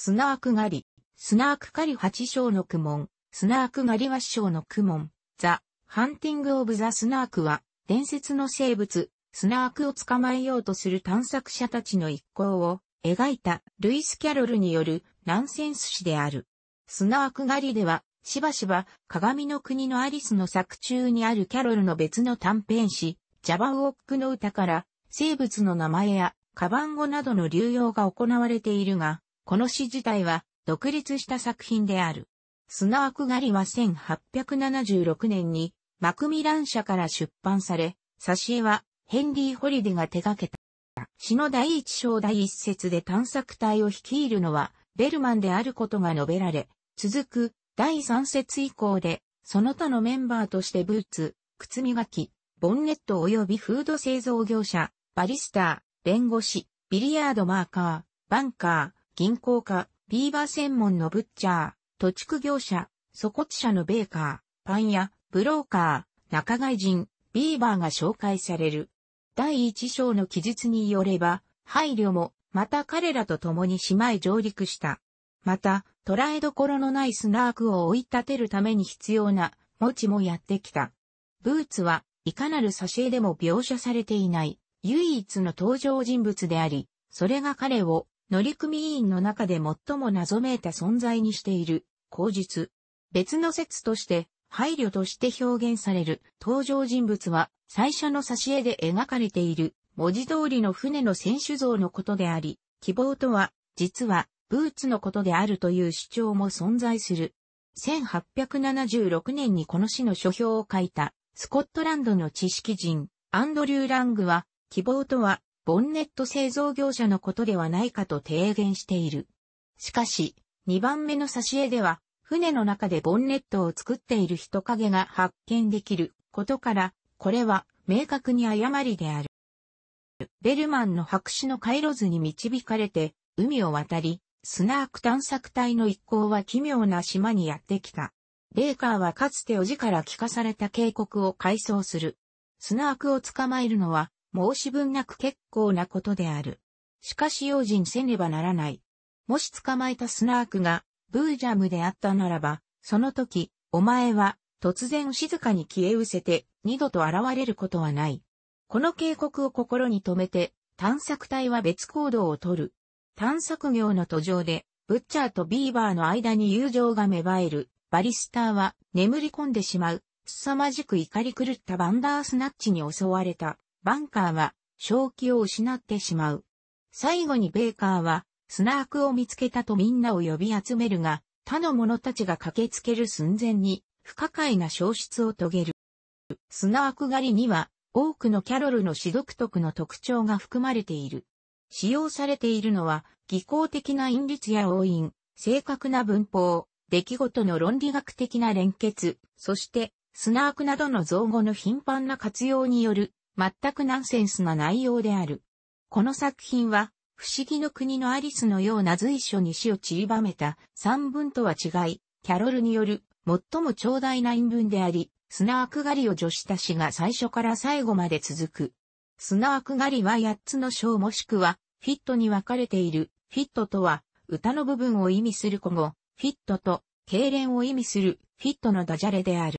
スナーク狩り、スナーク狩り八章の苦ナーク狩り師章の苦問、ザ・ハンティング・オブ・ザ・スナークは、伝説の生物、スナークを捕まえようとする探索者たちの一行を描いたルイス・キャロルによるナンセンス詩である。スナーク狩りでは、しばしば鏡の国のアリスの作中にあるキャロルの別の短編詩、ジャバウォックの歌から、生物の名前や、カバン語などの流用が行われているが、この詩自体は独立した作品である。砂枠狩りは1876年にマクミラン社から出版され、挿絵はヘンリー・ホリデが手掛けた。詩の第一章第一節で探索隊を率いるのはベルマンであることが述べられ、続く第三節以降で、その他のメンバーとしてブーツ、靴磨き、ボンネット及びフード製造業者、バリスター、弁護士、ビリヤードマーカー、バンカー、銀行家、ビーバー専門のブッチャー、土地区業者、粗骨者のベーカー、パン屋、ブローカー、仲買人、ビーバーが紹介される。第一章の記述によれば、配慮も、また彼らと共に島へ上陸した。また、捉えどころのないスナークを追い立てるために必要な、持ちもやってきた。ブーツは、いかなる挿絵でも描写されていない、唯一の登場人物であり、それが彼を乗組員の中で最も謎めいた存在にしている、口述。別の説として、配慮として表現される登場人物は、最初の挿絵で描かれている、文字通りの船の選手像のことであり、希望とは、実は、ブーツのことであるという主張も存在する。1876年にこの詩の書評を書いた、スコットランドの知識人、アンドリュー・ラングは、希望とは、ボンネット製造業者のことではないかと提言している。しかし、2番目の挿絵では、船の中でボンネットを作っている人影が発見できることから、これは明確に誤りである。ベルマンの白紙の回路図に導かれて、海を渡り、スナーク探索隊の一行は奇妙な島にやってきた。レーカーはかつておじから聞かされた警告を回想する。スナークを捕まえるのは申し分なく結構なことである。しかし用心せねばならない。もし捕まえたスナークが、ブージャムであったならば、その時、お前は、突然静かに消え失せて、二度と現れることはない。この警告を心に留めて、探索隊は別行動をとる。探索業の途上で、ブッチャーとビーバーの間に友情が芽生える、バリスターは眠り込んでしまう、凄まじく怒り狂ったバンダースナッチに襲われた。バンカーは正気を失ってしまう。最後にベーカーはスナークを見つけたとみんなを呼び集めるが、他の者たちが駆けつける寸前に不可解な消失を遂げる。スナーク狩りには多くのキャロルの死独特の特徴が含まれている。使用されているのは、技巧的な韻律や応印、正確な文法、出来事の論理学的な連結、そして、スナークなどの造語の頻繁な活用による全くナンセンスな内容である。この作品は、不思議の国のアリスのような随所に死を散りばめた散文とは違い、キャロルによる最も長大な陰文であり、砂悪狩りを除した詩が最初から最後まで続く。砂悪狩りは八つの章もしくは、フィットに分かれている。フィットとは、歌の部分を意味する古語、フィットと、痙攣を意味する、フィットのダジャレである。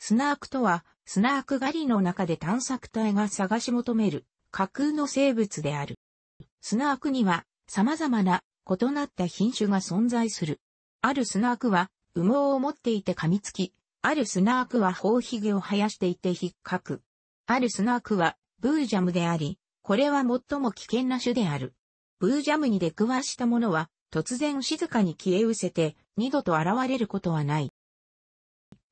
スナークとは、スナーク狩りの中で探索隊が探し求める架空の生物である。スナークには様々な異なった品種が存在する。あるスナークは羽毛を持っていて噛みつき、あるスナークは頬髭を生やしていて引っかく。あるスナークはブージャムであり、これは最も危険な種である。ブージャムに出くわしたものは突然静かに消え失せて二度と現れることはない。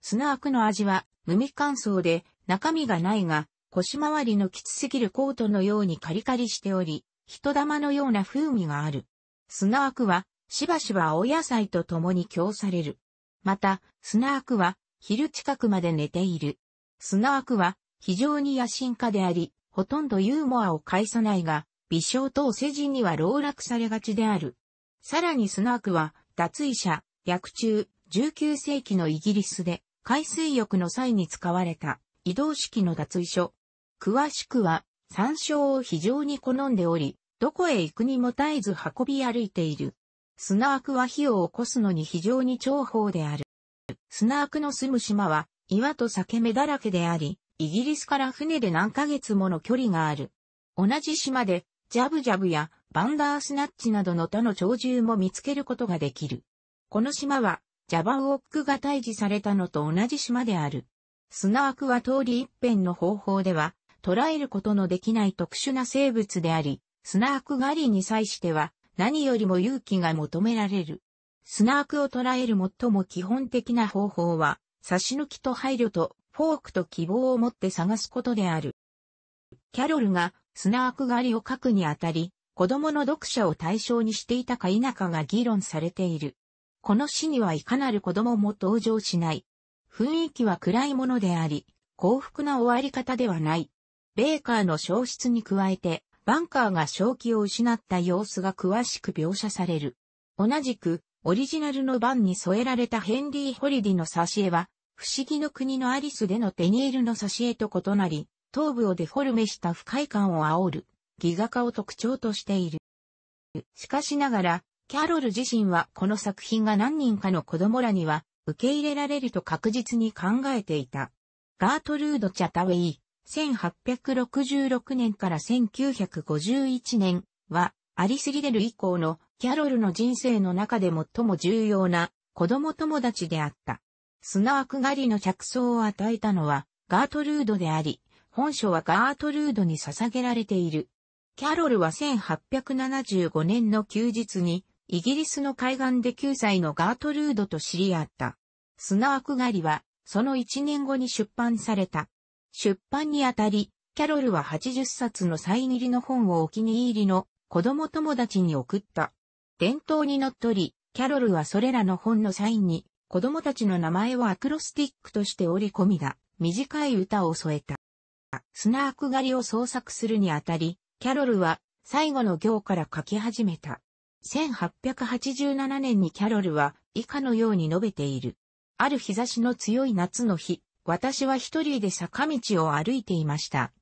砂ークの味は、無味乾燥で、中身がないが、腰回りのきつすぎるコートのようにカリカリしており、人玉のような風味がある。砂ークは、しばしば青野菜と共に供される。また、砂ークは、昼近くまで寝ている。砂ークは、非常に野心家であり、ほとんどユーモアを介さないが、微笑とお世人には老落されがちである。さらにスナークは、脱衣者、薬中、19世紀のイギリスで、海水浴の際に使われた移動式の脱衣所。詳しくは、山椒を非常に好んでおり、どこへ行くにも絶えず運び歩いている。スナークは火を起こすのに非常に重宝である。スナークの住む島は岩と裂け目だらけであり、イギリスから船で何ヶ月もの距離がある。同じ島で、ジャブジャブやバンダースナッチなどの他の鳥獣も見つけることができる。この島はジャバウォックが退治されたのと同じ島である。スナークは通り一辺の方法では、捉えることのできない特殊な生物であり、スナーク狩りに際しては、何よりも勇気が求められる。スナークを捉える最も基本的な方法は、差し抜きと配慮と、フォークと希望を持って探すことである。キャロルがスナーク狩りを書くにあたり、子供の読者を対象にしていたか否かが議論されている。この詩にはいかなる子供も登場しない。雰囲気は暗いものであり、幸福な終わり方ではない。ベーカーの消失に加えて、バンカーが正気を失った様子が詳しく描写される。同じく、オリジナルの版に添えられたヘンリー・ホリディの挿絵は、不思議の国のアリスでのテニエルの挿絵と異なり、頭部をデフォルメした不快感を煽る、ギガ化を特徴としている。しかしながら、キャロル自身はこの作品が何人かの子供らには受け入れられると確実に考えていた。ガートルード・チャタウェイ、1866年から1951年は、アリス・リデル以降のキャロルの人生の中で最も重要な子供友達であった。砂枠狩りの着想を与えたのはガートルードであり、本書はガートルードに捧げられている。キャロルは1875年の休日にイギリスの海岸で9歳のガートルードと知り合った。砂ク狩りは、その1年後に出版された。出版にあたり、キャロルは80冊のサイン入りの本をお気に入りの子供友達に送った。伝統にのっとり、キャロルはそれらの本のサインに子供たちの名前をアクロスティックとして織り込みだ。短い歌を添えた。砂ーク狩りを創作するにあたり、キャロルは最後の行から書き始めた。1887年にキャロルは以下のように述べている。ある日差しの強い夏の日、私は一人で坂道を歩いていました。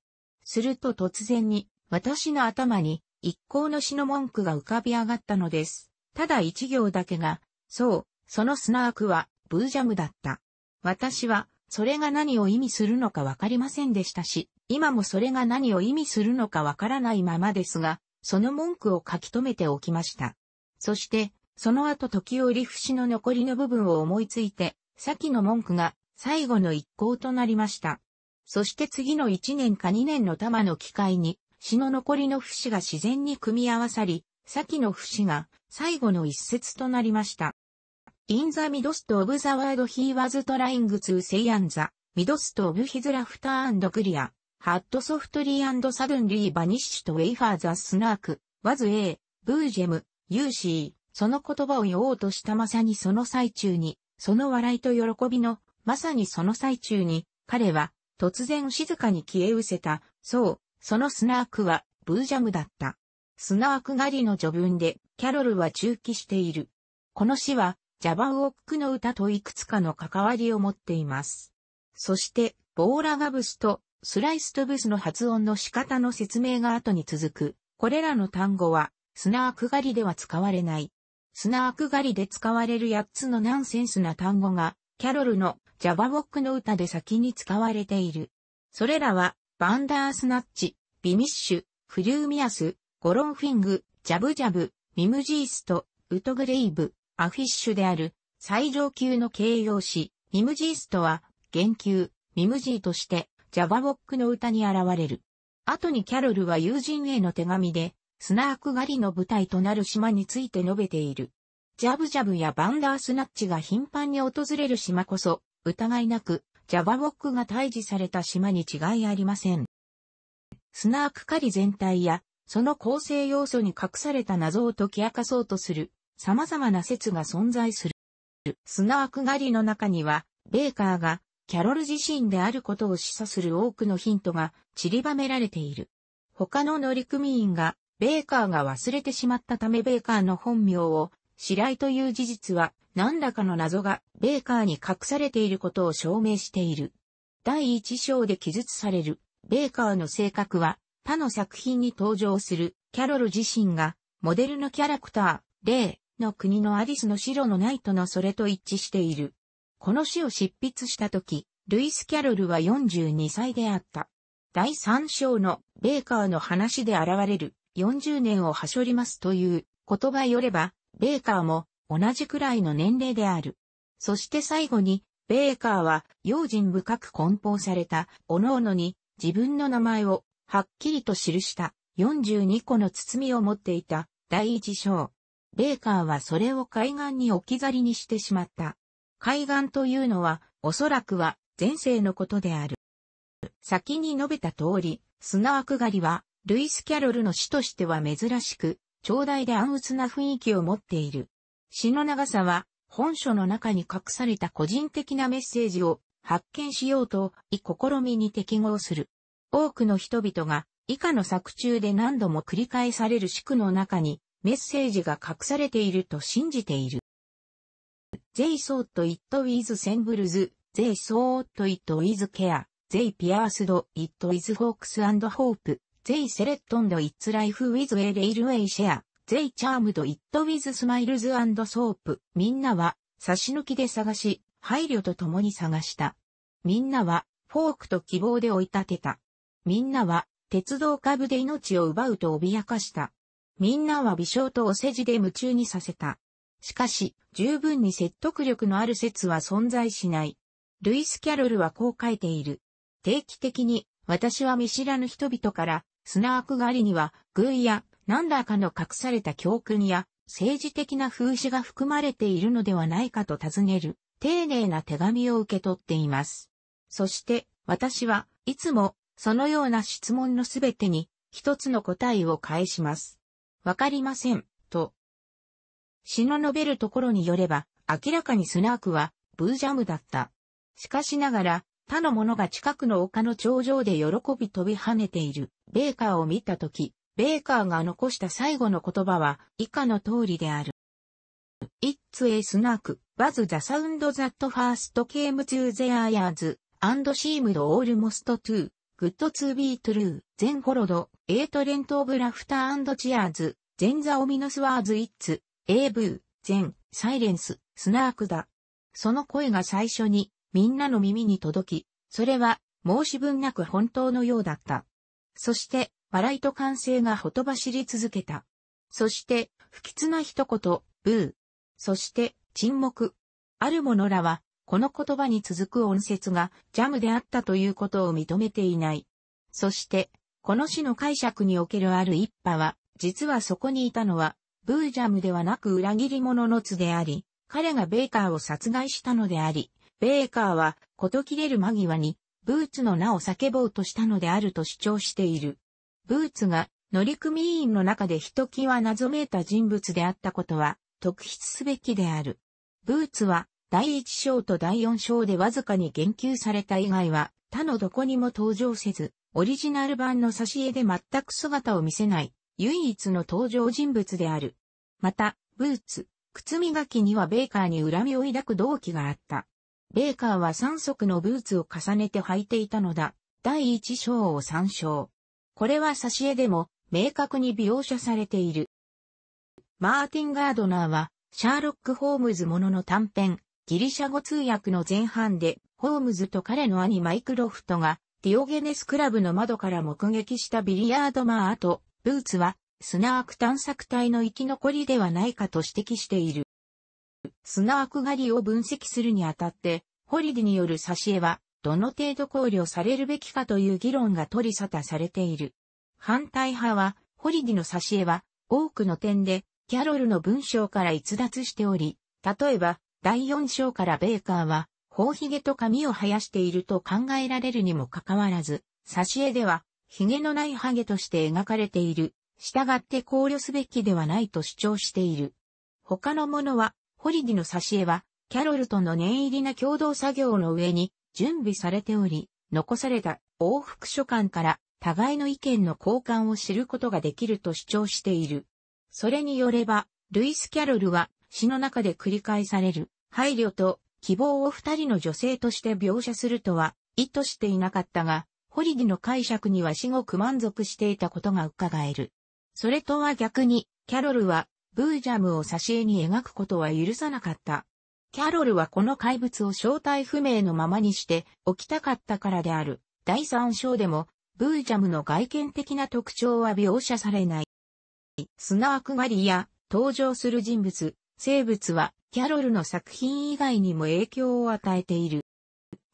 すると突然に、私の頭に一行の詩の文句が浮かび上がったのです。ただ一行だけが、そう、その砂クはブージャムだった。私は、それが何を意味するのかわかりませんでしたし、今もそれが何を意味するのかわからないままですが、その文句を書き留めておきました。そして、その後時折節の残りの部分を思いついて、先の文句が最後の一行となりました。そして次の1年か2年の玉の機会に、死の残りの節が自然に組み合わさり、先の節が最後の一節となりました。In the midst of the word he was trying to say and the midst of his laughter and clear ハットソフトリーサドンリーバニッシュとウェイファーザスナーク、ワズエー、ブージェム、ユーシー、その言葉を言おうとしたまさにその最中に、その笑いと喜びの、まさにその最中に、彼は、突然静かに消え失せた、そう、そのスナークは、ブージャムだった。スナーク狩りの序文で、キャロルは中期している。この詩は、ジャバウオックの歌といくつかの関わりを持っています。そして、ボーラガブスとスライストブスの発音の仕方の説明が後に続く。これらの単語は、スナーク狩りでは使われない。スナーク狩りで使われる8つのナンセンスな単語が、キャロルのジャバボックの歌で先に使われている。それらは、バンダースナッチ、ビミッシュ、フリューミアス、ゴロンフィング、ジャブジャブ、ミムジースト、ウトグレイブ、アフィッシュである、最上級の形容詞、ミムジーストは、言及、ミムジーとして、ジャバウォックの歌に現れる。後にキャロルは友人への手紙で、スナーク狩りの舞台となる島について述べている。ジャブジャブやバンダースナッチが頻繁に訪れる島こそ、疑いなく、ジャバウォックが退治された島に違いありません。スナーク狩り全体や、その構成要素に隠された謎を解き明かそうとする、様々な説が存在する。スナーク狩りの中には、ベーカーがキャロル自身であることを示唆する多くのヒントが散りばめられている。他の乗組員が、ベーカーが忘れてしまったためベーカーの本名を、白井という事実は、何らかの謎がベーカーに隠されていることを証明している。第一章で記述される、ベーカーの性格は、他の作品に登場する、キャロル自身が、モデルのキャラクター、レイの国のアリスの白のナイトのそれと一致している。この詩を執筆した時、ルイス・キャロルは42歳であった。第3章のベーカーの話で現れる40年をはしょりますという言葉よれば、ベーカーも同じくらいの年齢である。そして最後に、ベーカーは用心深く梱包された各々に自分の名前をはっきりと記した42個の包みを持っていた第一章。ベーカーはそれを海岸に置き去りにしてしまった。海岸というのは、おそらくは、前世のことである。先に述べた通り、砂枠狩りは、ルイス・キャロルの詩としては珍しく、長大で暗鬱な雰囲気を持っている。詩の長さは、本書の中に隠された個人的なメッセージを発見しようと、い試みに適合する。多くの人々が、以下の作中で何度も繰り返される宿の中に、メッセージが隠されていると信じている。They s a t it with sembles, they s a t it with care, they pierced it with hawks and hope, they selected its life with a railway share, they charmed it with smiles and soap. みんなは差し抜きで探し、配慮と共に探した。みんなはフォークと希望で追い立てた。みんなは鉄道株で命を奪うと脅かした。みんなは微笑とお世辞で夢中にさせた。しかし、十分に説得力のある説は存在しない。ルイス・キャロルはこう書いている。定期的に、私は見知らぬ人々から、スナーク狩りには、偶や、何らかの隠された教訓や、政治的な風刺が含まれているのではないかと尋ねる、丁寧な手紙を受け取っています。そして、私はいつも、そのような質問のすべてに、一つの答えを返します。わかりません、と、詩の述べるところによれば、明らかにスナークは、ブージャムだった。しかしながら、他の者が近くの丘の頂上で喜び飛び跳ねている、ベーカーを見たとき、ベーカーが残した最後の言葉は、以下の通りである。It's a snack, was the sound that first came to their ears, and seemed almost too, good to be true, then followed, a torrent of laughter and cheers, then the ominous words it's, AV、全、サイレンス、スナークだ。その声が最初に、みんなの耳に届き、それは、申し分なく本当のようだった。そして、笑いと歓声がほとばしり続けた。そして、不吉な一言、ブー。そして、沈黙。ある者らは、この言葉に続く音節が、ジャムであったということを認めていない。そして、この詩の解釈におけるある一派は、実はそこにいたのは、ブージャムではなく裏切り者のつであり、彼がベーカーを殺害したのであり、ベーカーは、こと切れる間際に、ブーツの名を叫ぼうとしたのであると主張している。ブーツが、乗組員の中でひときわ謎めいた人物であったことは、特筆すべきである。ブーツは、第一章と第四章でわずかに言及された以外は、他のどこにも登場せず、オリジナル版の挿絵で全く姿を見せない、唯一の登場人物である。また、ブーツ、靴磨きにはベーカーに恨みを抱く動機があった。ベーカーは3足のブーツを重ねて履いていたのだ。第1章を参照。これは挿絵でも明確に描写されている。マーティン・ガードナーは、シャーロック・ホームズものの短編、ギリシャ語通訳の前半で、ホームズと彼の兄マイクロフトが、ディオゲネスクラブの窓から目撃したビリヤードマーと、ブーツは、スナーク探索隊の生き残りではないかと指摘している。スナーク狩りを分析するにあたって、ホリディによる挿絵は、どの程度考慮されるべきかという議論が取り沙汰されている。反対派は、ホリディの挿絵は、多くの点で、キャロルの文章から逸脱しており、例えば、第四章からベーカーは、頬髭と髪を生やしていると考えられるにもかかわらず、挿絵では、髭のないハゲとして描かれている。従って考慮すべきではないと主張している。他のものは、ホリディの挿絵は、キャロルとの念入りな共同作業の上に準備されており、残された往復書簡から互いの意見の交換を知ることができると主張している。それによれば、ルイス・キャロルは詩の中で繰り返される配慮と希望を二人の女性として描写するとは意図していなかったが、ホリディの解釈には至極満足していたことが伺える。それとは逆に、キャロルは、ブージャムを挿絵に描くことは許さなかった。キャロルはこの怪物を正体不明のままにして置きたかったからである。第三章でも、ブージャムの外見的な特徴は描写されない。スナークガリや登場する人物、生物はキャロルの作品以外にも影響を与えている。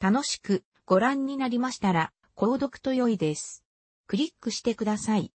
楽しくご覧になりましたら、購読と良いです。クリックしてください。